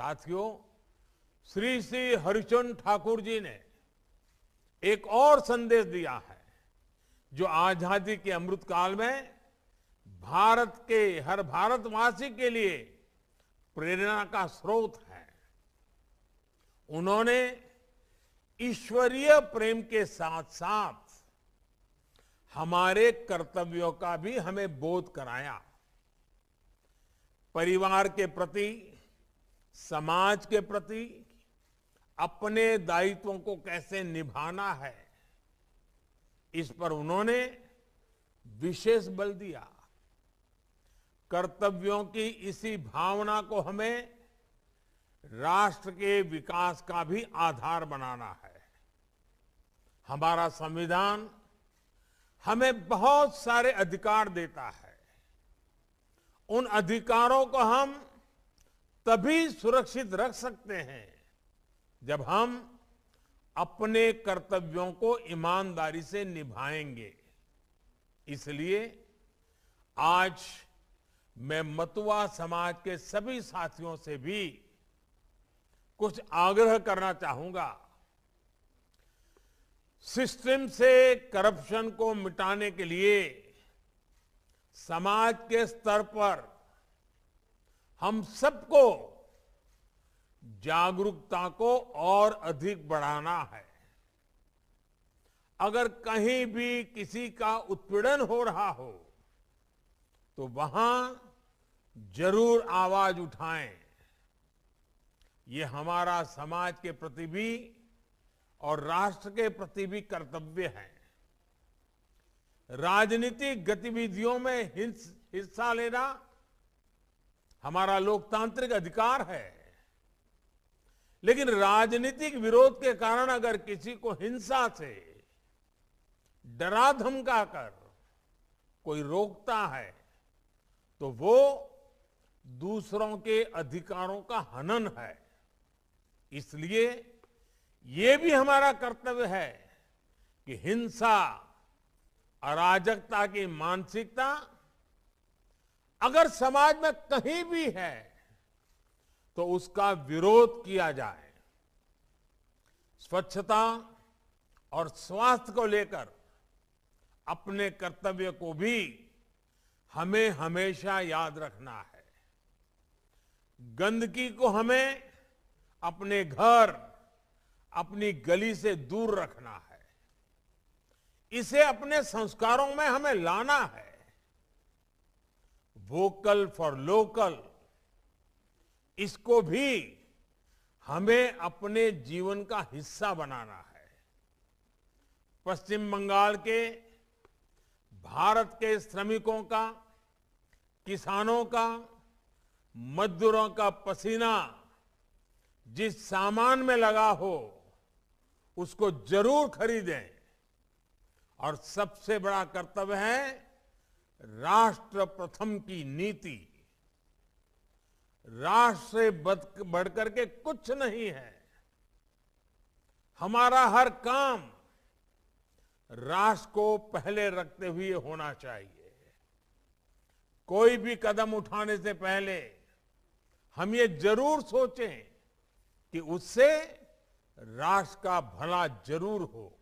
साथियों श्री श्री हरिचंद ठाकुर जी ने एक और संदेश दिया है जो आजादी के अमृत काल में भारत के हर भारतवासी के लिए प्रेरणा का स्रोत है उन्होंने ईश्वरीय प्रेम के साथ साथ हमारे कर्तव्यों का भी हमें बोध कराया परिवार के प्रति समाज के प्रति अपने दायित्वों को कैसे निभाना है इस पर उन्होंने विशेष बल दिया कर्तव्यों की इसी भावना को हमें राष्ट्र के विकास का भी आधार बनाना है हमारा संविधान हमें बहुत सारे अधिकार देता है उन अधिकारों को हम तभी सुरक्षित रख सकते हैं जब हम अपने कर्तव्यों को ईमानदारी से निभाएंगे इसलिए आज मैं मतुआ समाज के सभी साथियों से भी कुछ आग्रह करना चाहूंगा सिस्टम से करप्शन को मिटाने के लिए समाज के स्तर पर हम सबको जागरूकता को और अधिक बढ़ाना है अगर कहीं भी किसी का उत्पीड़न हो रहा हो तो वहां जरूर आवाज उठाएं ये हमारा समाज के प्रति भी और राष्ट्र के प्रति भी कर्तव्य है राजनीतिक गतिविधियों में हिस्सा लेना हमारा लोकतांत्रिक अधिकार है लेकिन राजनीतिक विरोध के कारण अगर किसी को हिंसा से डरा धमका कर कोई रोकता है तो वो दूसरों के अधिकारों का हनन है इसलिए ये भी हमारा कर्तव्य है कि हिंसा अराजकता की मानसिकता अगर समाज में कहीं भी है तो उसका विरोध किया जाए स्वच्छता और स्वास्थ्य को लेकर अपने कर्तव्य को भी हमें हमेशा याद रखना है गंदगी को हमें अपने घर अपनी गली से दूर रखना है इसे अपने संस्कारों में हमें लाना है वोकल फॉर लोकल इसको भी हमें अपने जीवन का हिस्सा बनाना है पश्चिम बंगाल के भारत के श्रमिकों का किसानों का मजदूरों का पसीना जिस सामान में लगा हो उसको जरूर खरीदें और सबसे बड़ा कर्तव्य है राष्ट्र प्रथम की नीति राष्ट्र से बढ़कर के कुछ नहीं है हमारा हर काम राष्ट्र को पहले रखते हुए होना चाहिए कोई भी कदम उठाने से पहले हम ये जरूर सोचें कि उससे राष्ट्र का भला जरूर हो